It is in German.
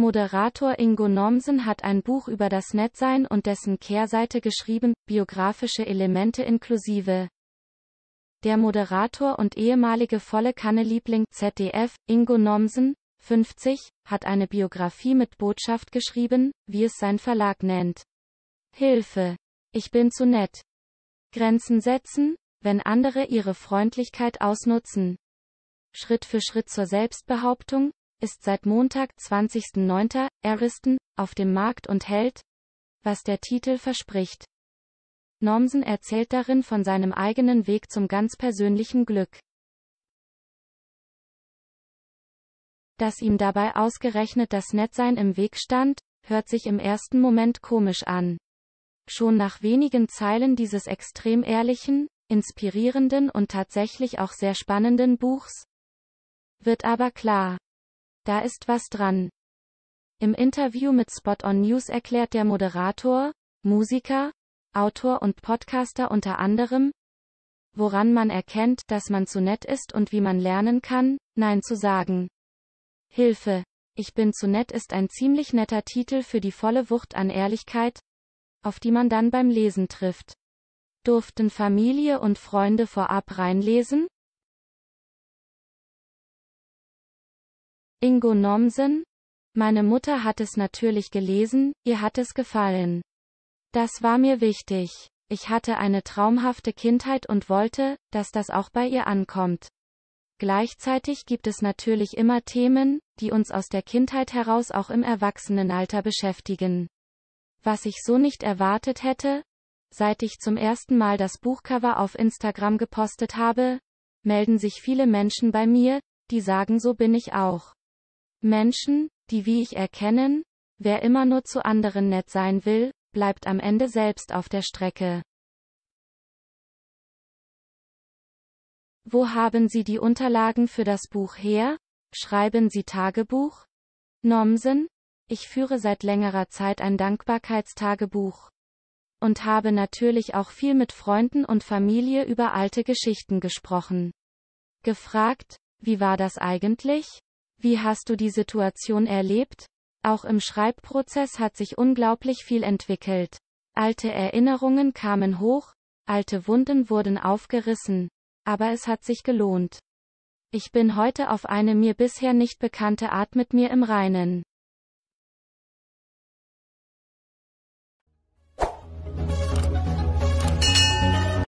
Moderator Ingo Nomsen hat ein Buch über das Nettsein und dessen Kehrseite geschrieben, biografische Elemente inklusive. Der Moderator und ehemalige volle Kanne-Liebling ZDF, Ingo Nomsen, 50, hat eine Biografie mit Botschaft geschrieben, wie es sein Verlag nennt. Hilfe! Ich bin zu nett. Grenzen setzen, wenn andere ihre Freundlichkeit ausnutzen. Schritt für Schritt zur Selbstbehauptung, ist seit Montag 20.09. erristen, auf dem Markt und hält, was der Titel verspricht. Normsen erzählt darin von seinem eigenen Weg zum ganz persönlichen Glück. Dass ihm dabei ausgerechnet das Nettsein im Weg stand, hört sich im ersten Moment komisch an. Schon nach wenigen Zeilen dieses extrem ehrlichen, inspirierenden und tatsächlich auch sehr spannenden Buchs wird aber klar, da ist was dran. Im Interview mit Spot on News erklärt der Moderator, Musiker, Autor und Podcaster unter anderem, woran man erkennt, dass man zu nett ist und wie man lernen kann, Nein zu sagen. Hilfe. Ich bin zu nett ist ein ziemlich netter Titel für die volle Wucht an Ehrlichkeit, auf die man dann beim Lesen trifft. Durften Familie und Freunde vorab reinlesen? Ingo Nomsen? Meine Mutter hat es natürlich gelesen, ihr hat es gefallen. Das war mir wichtig. Ich hatte eine traumhafte Kindheit und wollte, dass das auch bei ihr ankommt. Gleichzeitig gibt es natürlich immer Themen, die uns aus der Kindheit heraus auch im Erwachsenenalter beschäftigen. Was ich so nicht erwartet hätte, seit ich zum ersten Mal das Buchcover auf Instagram gepostet habe, melden sich viele Menschen bei mir, die sagen, so bin ich auch. Menschen, die wie ich erkennen, wer immer nur zu anderen nett sein will, bleibt am Ende selbst auf der Strecke. Wo haben Sie die Unterlagen für das Buch her? Schreiben Sie Tagebuch? Nomsen? Ich führe seit längerer Zeit ein Dankbarkeitstagebuch. Und habe natürlich auch viel mit Freunden und Familie über alte Geschichten gesprochen. Gefragt, wie war das eigentlich? Wie hast du die Situation erlebt? Auch im Schreibprozess hat sich unglaublich viel entwickelt. Alte Erinnerungen kamen hoch, alte Wunden wurden aufgerissen, aber es hat sich gelohnt. Ich bin heute auf eine mir bisher nicht bekannte Art mit mir im Reinen.